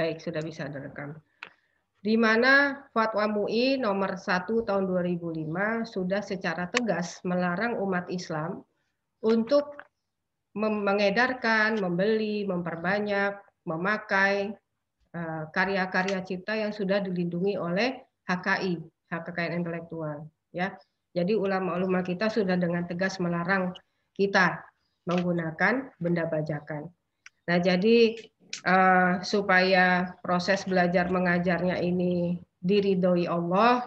Baik, sudah bisa direkam. Di mana Fatwa MUI nomor 1 tahun 2005 sudah secara tegas melarang umat Islam untuk mengedarkan, membeli, memperbanyak, memakai eh, karya-karya cipta yang sudah dilindungi oleh HKI, hak kekayaan intelektual, ya. Jadi ulama-ulama kita sudah dengan tegas melarang kita menggunakan benda bajakan. Nah, jadi uh, supaya proses belajar mengajarnya ini diridhoi Allah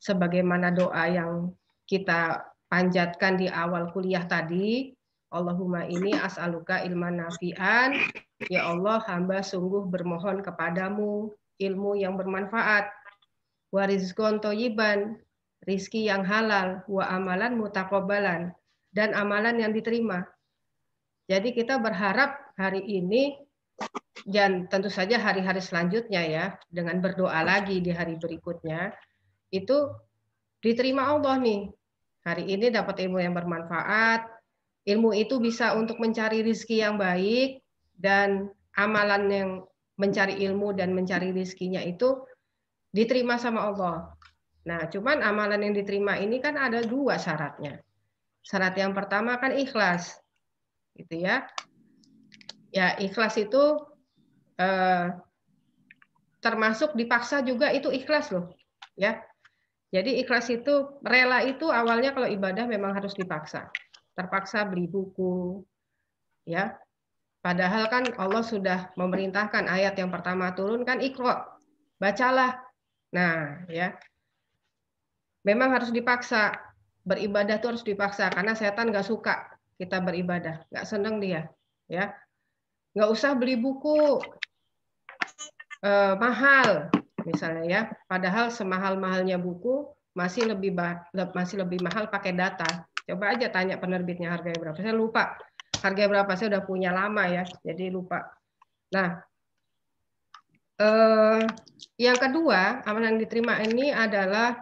sebagaimana doa yang kita panjatkan di awal kuliah tadi. Allahumma ini as'aluka ilman nafian. Ya Allah, hamba sungguh bermohon kepadamu ilmu yang bermanfaat. Warizkon toyiban, rizki yang halal, wa amalan mutakobalan, dan amalan yang diterima. Jadi kita berharap hari ini dan tentu saja hari-hari selanjutnya ya dengan berdoa lagi di hari berikutnya itu diterima Allah nih. Hari ini dapat ilmu yang bermanfaat. Ilmu itu bisa untuk mencari rizki yang baik dan amalan yang mencari ilmu dan mencari rizkinya itu diterima sama Allah. Nah, cuman amalan yang diterima ini kan ada dua syaratnya. Syarat yang pertama kan ikhlas. Gitu ya ya ikhlas itu eh, termasuk dipaksa juga itu ikhlas loh ya jadi ikhlas itu rela itu awalnya kalau ibadah memang harus dipaksa terpaksa beli buku ya padahal kan Allah sudah memerintahkan ayat yang pertama turun kan ikhro bacalah nah ya memang harus dipaksa beribadah itu harus dipaksa karena setan nggak suka kita beribadah nggak seneng dia ya nggak usah beli buku eh, mahal misalnya ya. Padahal semahal-mahalnya buku masih lebih masih lebih mahal pakai data. Coba aja tanya penerbitnya harganya berapa. Saya lupa harga berapa. Saya udah punya lama ya, jadi lupa. Nah, eh, yang kedua amanah yang diterima ini adalah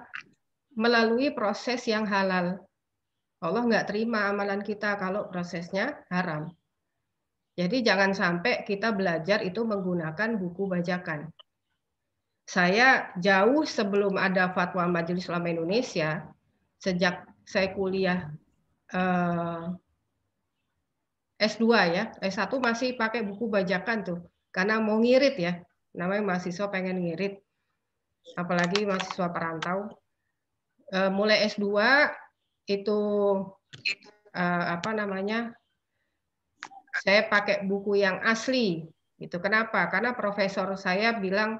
melalui proses yang halal. Allah nggak terima amalan kita kalau prosesnya haram. Jadi jangan sampai kita belajar itu menggunakan buku bajakan. Saya jauh sebelum ada fatwa Majelis Ulama Indonesia, sejak saya kuliah eh, S2 ya, S1 masih pakai buku bajakan tuh, karena mau ngirit ya, namanya mahasiswa pengen ngirit, apalagi mahasiswa perantau. Eh, mulai S2 itu eh, apa namanya saya pakai buku yang asli gitu kenapa karena profesor saya bilang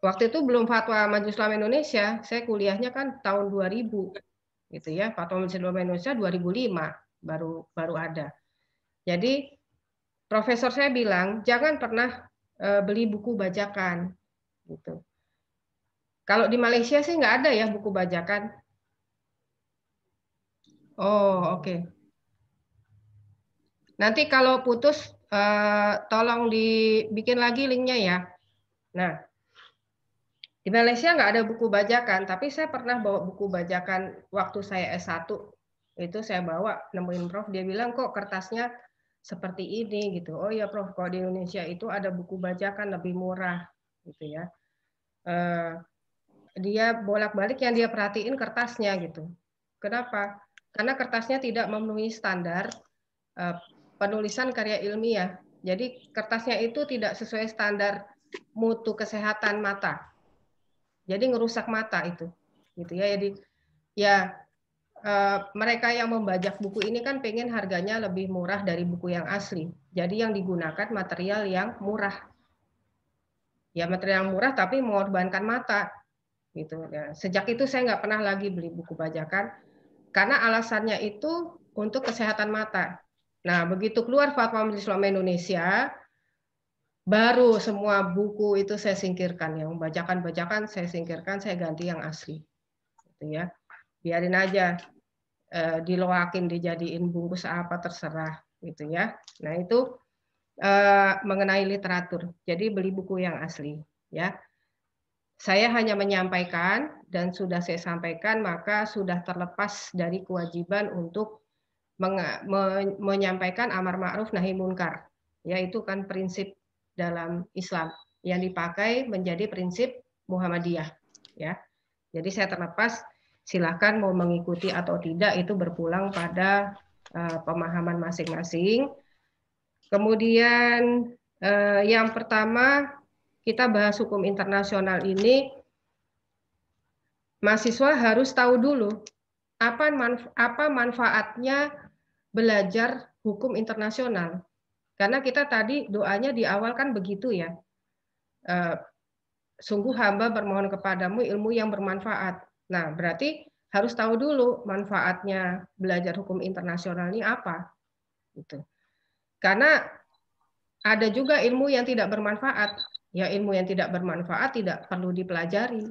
waktu itu belum fatwa Majelis Ulama Indonesia saya kuliahnya kan tahun 2000 gitu ya fatwa Majelis Ulama Indonesia 2005 baru baru ada jadi profesor saya bilang jangan pernah eh, beli buku bajakan gitu kalau di Malaysia sih nggak ada ya buku bajakan oh oke okay Nanti kalau putus uh, tolong dibikin lagi linknya ya. Nah, di Malaysia nggak ada buku bajakan, tapi saya pernah bawa buku bajakan waktu saya S1. Itu saya bawa, nemuin Prof, dia bilang kok kertasnya seperti ini gitu. Oh ya Prof, kalau di Indonesia itu ada buku bajakan lebih murah gitu ya. Uh, dia bolak-balik yang dia perhatiin kertasnya gitu. Kenapa? Karena kertasnya tidak memenuhi standar eh, penulisan karya ilmiah. Jadi kertasnya itu tidak sesuai standar mutu kesehatan mata. Jadi ngerusak mata itu. Gitu ya. Jadi ya e, mereka yang membajak buku ini kan pengen harganya lebih murah dari buku yang asli. Jadi yang digunakan material yang murah. Ya material yang murah tapi mengorbankan mata. Gitu. Ya, sejak itu saya nggak pernah lagi beli buku bajakan karena alasannya itu untuk kesehatan mata. Nah, begitu keluar Fatwa Majelis Ulama Indonesia, baru semua buku itu saya singkirkan yang bajakan-bajakan saya singkirkan saya ganti yang asli gitu ya biarin aja e, diloakin dijadiin bungkus apa terserah gitu ya nah itu e, mengenai literatur jadi beli buku yang asli ya saya hanya menyampaikan dan sudah saya sampaikan maka sudah terlepas dari kewajiban untuk menyampaikan amar ma'ruf nahi munkar yaitu kan prinsip dalam Islam yang dipakai menjadi prinsip Muhammadiyah ya jadi saya terlepas silahkan mau mengikuti atau tidak itu berpulang pada uh, pemahaman masing-masing kemudian uh, yang pertama kita bahas hukum internasional ini mahasiswa harus tahu dulu apa manfaatnya belajar hukum internasional. Karena kita tadi doanya di awal kan begitu ya. Eh, sungguh hamba bermohon kepadamu ilmu yang bermanfaat. Nah, berarti harus tahu dulu manfaatnya belajar hukum internasional ini apa. Gitu. Karena ada juga ilmu yang tidak bermanfaat. Ya, ilmu yang tidak bermanfaat tidak perlu dipelajari.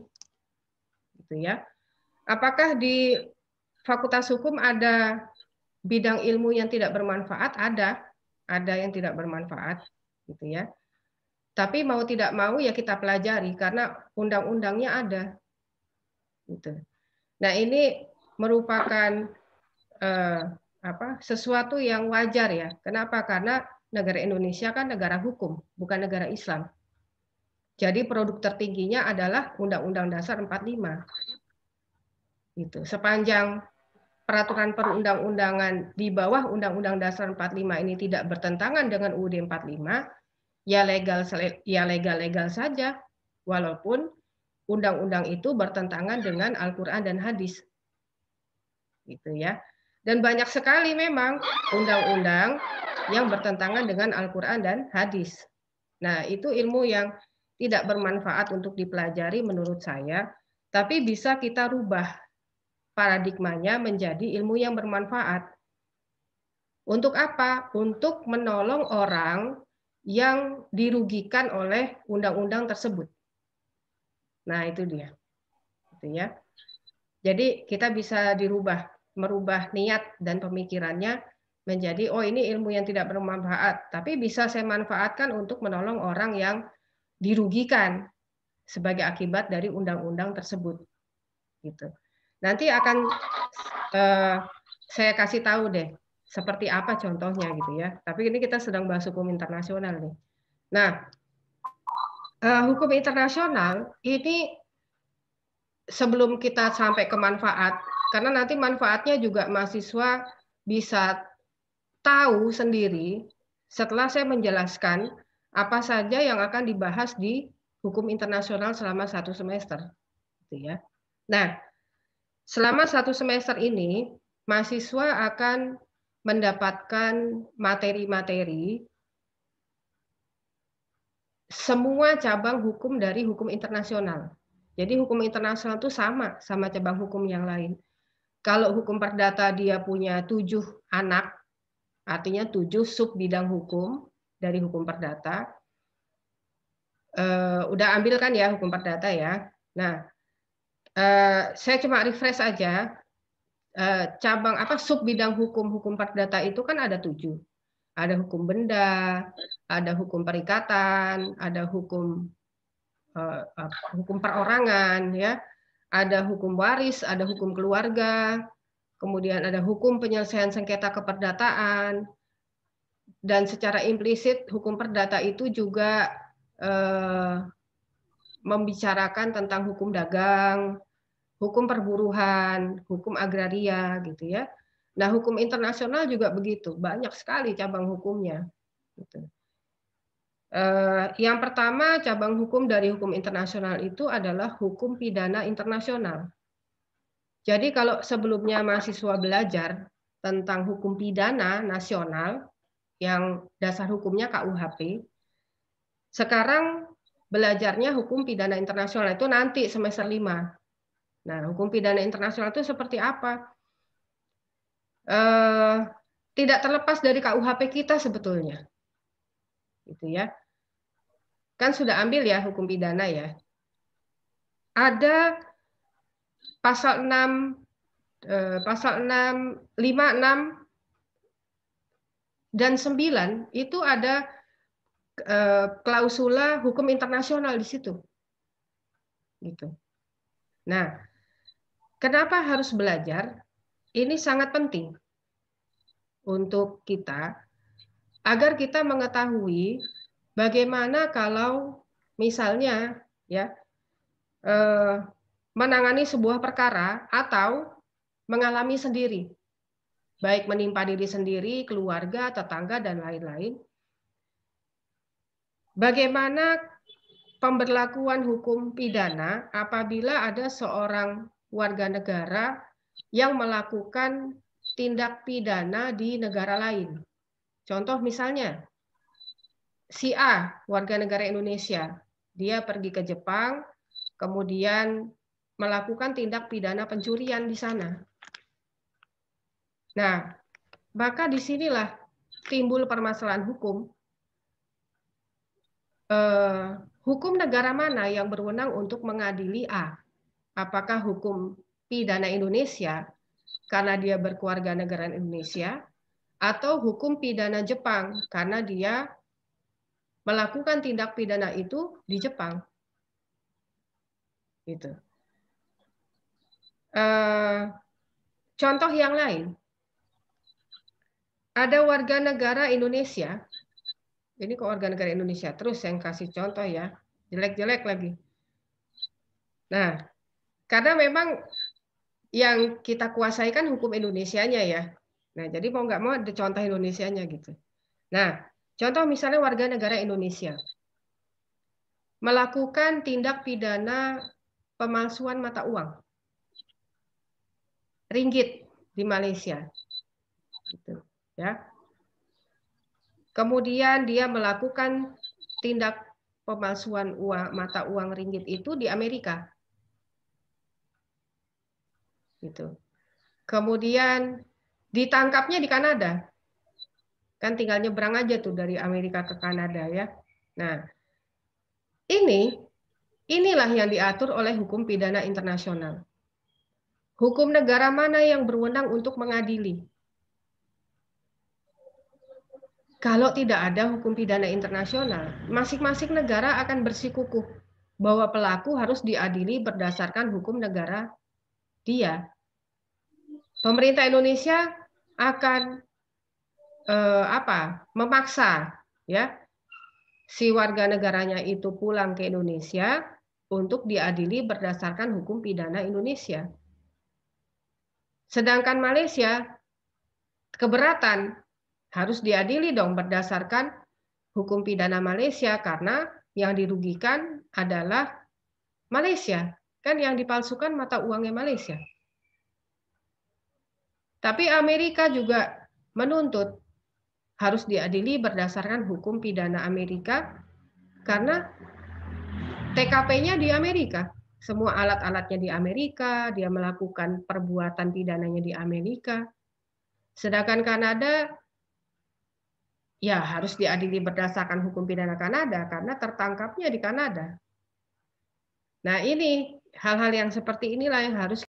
Gitu ya. Apakah di Fakultas Hukum ada bidang ilmu yang tidak bermanfaat ada, ada yang tidak bermanfaat gitu ya. Tapi mau tidak mau ya kita pelajari karena undang-undangnya ada. Gitu. Nah, ini merupakan eh, apa? sesuatu yang wajar ya. Kenapa? Karena negara Indonesia kan negara hukum, bukan negara Islam. Jadi produk tertingginya adalah Undang-Undang Dasar 45. Itu. Sepanjang peraturan perundang-undangan di bawah Undang-Undang Dasar 45 ini tidak bertentangan dengan UUD 45, ya legal ya legal-legal saja walaupun undang-undang itu bertentangan dengan Al-Qur'an dan hadis. Gitu ya. Dan banyak sekali memang undang-undang yang bertentangan dengan Al-Qur'an dan hadis. Nah, itu ilmu yang tidak bermanfaat untuk dipelajari menurut saya, tapi bisa kita rubah paradigmanya menjadi ilmu yang bermanfaat. Untuk apa? Untuk menolong orang yang dirugikan oleh undang-undang tersebut. Nah, itu dia. Itu ya. Jadi kita bisa dirubah, merubah niat dan pemikirannya menjadi oh ini ilmu yang tidak bermanfaat, tapi bisa saya manfaatkan untuk menolong orang yang dirugikan sebagai akibat dari undang-undang tersebut. Gitu. Nanti akan uh, saya kasih tahu deh seperti apa contohnya gitu ya. Tapi ini kita sedang bahas hukum internasional nih. Nah, uh, hukum internasional ini sebelum kita sampai ke manfaat, karena nanti manfaatnya juga mahasiswa bisa tahu sendiri setelah saya menjelaskan apa saja yang akan dibahas di hukum internasional selama satu semester, gitu ya. Nah, Selama satu semester ini, mahasiswa akan mendapatkan materi-materi semua cabang hukum dari hukum internasional. Jadi hukum internasional itu sama sama cabang hukum yang lain. Kalau hukum perdata dia punya tujuh anak, artinya tujuh sub bidang hukum dari hukum perdata. Uh, udah ambil kan ya hukum perdata ya. Nah, Eh, saya cuma refresh aja uh, cabang apa sub bidang hukum hukum perdata itu kan ada tujuh ada hukum benda ada hukum perikatan ada hukum uh, hukum perorangan ya ada hukum waris ada hukum keluarga kemudian ada hukum penyelesaian sengketa keperdataan dan secara implisit hukum perdata itu juga membicarakan tentang hukum dagang hukum perburuhan, hukum agraria gitu ya. Nah, hukum internasional juga begitu, banyak sekali cabang hukumnya. Gitu. Eh, yang pertama cabang hukum dari hukum internasional itu adalah hukum pidana internasional. Jadi kalau sebelumnya mahasiswa belajar tentang hukum pidana nasional yang dasar hukumnya KUHP, sekarang belajarnya hukum pidana internasional itu nanti semester 5 Nah, hukum pidana internasional itu seperti apa? Eh, tidak terlepas dari KUHP kita sebetulnya, gitu ya. Kan sudah ambil ya hukum pidana ya. Ada pasal 6 eh, pasal 6 5 6 dan 9 itu ada eh, klausula hukum internasional di situ. Gitu. Nah, Kenapa harus belajar? Ini sangat penting untuk kita agar kita mengetahui bagaimana kalau misalnya ya eh, menangani sebuah perkara atau mengalami sendiri baik menimpa diri sendiri, keluarga, tetangga dan lain-lain. Bagaimana pemberlakuan hukum pidana apabila ada seorang warga negara yang melakukan tindak pidana di negara lain. Contoh misalnya, si A, warga negara Indonesia, dia pergi ke Jepang, kemudian melakukan tindak pidana pencurian di sana. Nah, maka disinilah timbul permasalahan hukum. Eh, hukum negara mana yang berwenang untuk mengadili A? apakah hukum pidana Indonesia karena dia berkeluarga negara Indonesia atau hukum pidana Jepang karena dia melakukan tindak pidana itu di Jepang. Itu. Uh, eh, contoh yang lain, ada warga negara Indonesia, ini ke warga negara Indonesia terus yang kasih contoh ya, jelek-jelek lagi. Nah, karena memang yang kita kuasai kan hukum Indonesianya ya. Nah, jadi mau nggak mau ada contoh Indonesianya gitu. Nah, contoh misalnya warga negara Indonesia melakukan tindak pidana pemalsuan mata uang ringgit di Malaysia. Gitu, ya. Kemudian dia melakukan tindak pemalsuan uang mata uang ringgit itu di Amerika gitu. Kemudian ditangkapnya di Kanada. Kan tinggal nyebrang aja tuh dari Amerika ke Kanada ya. Nah, ini inilah yang diatur oleh hukum pidana internasional. Hukum negara mana yang berwenang untuk mengadili? Kalau tidak ada hukum pidana internasional, masing-masing negara akan bersikukuh bahwa pelaku harus diadili berdasarkan hukum negara dia. Pemerintah Indonesia akan eh, apa? memaksa ya si warga negaranya itu pulang ke Indonesia untuk diadili berdasarkan hukum pidana Indonesia. Sedangkan Malaysia keberatan harus diadili dong berdasarkan hukum pidana Malaysia karena yang dirugikan adalah Malaysia. Kan yang dipalsukan mata uangnya Malaysia. Tapi Amerika juga menuntut harus diadili berdasarkan hukum pidana Amerika karena TKP-nya di Amerika. Semua alat-alatnya di Amerika, dia melakukan perbuatan pidananya di Amerika. Sedangkan Kanada ya harus diadili berdasarkan hukum pidana Kanada karena tertangkapnya di Kanada. Nah, ini hal-hal yang seperti inilah yang harus